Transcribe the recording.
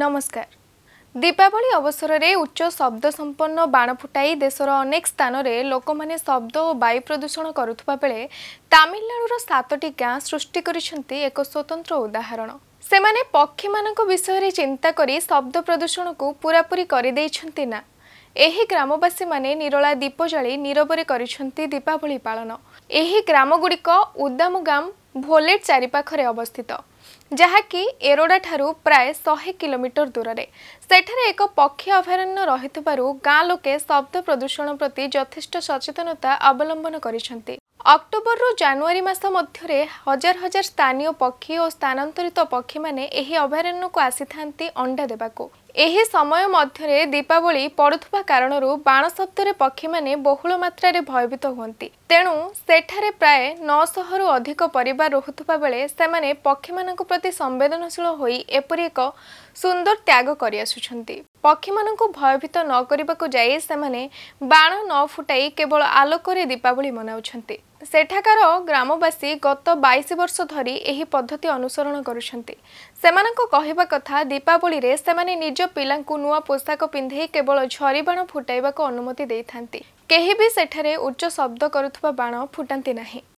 ନମସ୍କାର ଦୀପାବଳି ଅବସରରେ ଉଚ୍ଚ ଶବ୍ଦ ସମ୍ପନ୍ନ ବାଣ ଫୁଟାଇ ଦେଶର ଅନେକ ସ୍ଥାନରେ ଲୋକମାନେ ଶବ୍ଦ ଓ ବାୟୁ ପ୍ରଦୂଷଣ କରୁଥିବା ବେଳେ ତାମିଲନାଡ଼ୁର ସାତଟି ଗାଁ ସୃଷ୍ଟି କରିଛନ୍ତି ଏକ ସ୍ୱତନ୍ତ୍ର ଉଦାହରଣ ସେମାନେ ପକ୍ଷୀମାନଙ୍କ ବିଷୟରେ ଚିନ୍ତା କରି ଶବ୍ଦ ପ୍ରଦୂଷଣକୁ ପୂରାପୂରି କରିଦେଇଛନ୍ତି ନା ଏହି ଗ୍ରାମବାସୀମାନେ ନିରଳା ଦୀପ ଜାଳି ନିରବରେ କରିଛନ୍ତି ଦୀପାବଳି ପାଳନ ଏହି ଗ୍ରାମଗୁଡ଼ିକ ଉଦାମୁଗାମ ଭୋଲେଟ୍ ଚାରିପାଖରେ ଅବସ୍ଥିତ ଯାହାକି ଏରୋଡ଼ାଠାରୁ ପ୍ରାୟ ଶହେ କିଲୋମିଟର ଦୂରରେ ସେଠାରେ ଏକ ପକ୍ଷୀ ଅଭୟାରଣ୍ୟ ରହିଥିବାରୁ ଗାଁ ଲୋକେ ଶବ୍ଦ ପ୍ରଦୂଷଣ ପ୍ରତି ଯଥେଷ୍ଟ ସଚେତନତା ଅବଲମ୍ବନ କରିଛନ୍ତି ଅକ୍ଟୋବରରୁ ଜାନୁଆରୀ ମାସ ମଧ୍ୟରେ ହଜାର ହଜାର ସ୍ଥାନୀୟ ପକ୍ଷୀ ଓ ସ୍ଥାନାନ୍ତରିତ ପକ୍ଷୀମାନେ ଏହି ଅଭୟାରଣ୍ୟକୁ ଆସିଥାନ୍ତି ଅଣ୍ଡା ଦେବାକୁ ଏହି ସମୟ ମଧ୍ୟରେ ଦୀପାବଳି ପଡୁଥିବା କାରଣରୁ ବାଣ ଶବ୍ଦରେ ପକ୍ଷୀମାନେ ବହୁଳ ମାତ୍ରାରେ ଭୟଭୀତ ହୁଅନ୍ତି ତେଣୁ ସେଠାରେ ପ୍ରାୟ ନଅଶହରୁ ଅଧିକ ପରିବାର ରହୁଥିବା ବେଳେ ସେମାନେ ପକ୍ଷୀମାନଙ୍କ ପ୍ରତି ସମ୍ବେଦନଶୀଳ ହୋଇ ଏପରି ଏକ ସୁନ୍ଦର ତ୍ୟାଗ କରିଆସୁଛନ୍ତି ପକ୍ଷୀମାନଙ୍କୁ ଭୟଭୀତ ନ କରିବାକୁ ଯାଇ ସେମାନେ ବାଣ ନ ଫୁଟାଇ କେବଳ ଆଲୋକରେ ଦୀପାବଳି ମନାଉଛନ୍ତି ସେଠାକାର ଗ୍ରାମବାସୀ ଗତ ବାଇଶ ବର୍ଷ ଧରି ଏହି ପଦ୍ଧତି ଅନୁସରଣ କରୁଛନ୍ତି ସେମାନଙ୍କ କହିବା କଥା ଦୀପାବଳିରେ ସେମାନେ ନିଜ ପିଲାଙ୍କୁ ନୂଆ ପୋଷାକ ପିନ୍ଧେଇ କେବଳ ଝରିବାଣ ଫୁଟାଇବାକୁ ଅନୁମତି ଦେଇଥାନ୍ତି କେହି ବି ସେଠାରେ ଉଚ୍ଚ ଶବ୍ଦ କରୁଥିବା ବାଣ ଫୁଟାନ୍ତି ନାହିଁ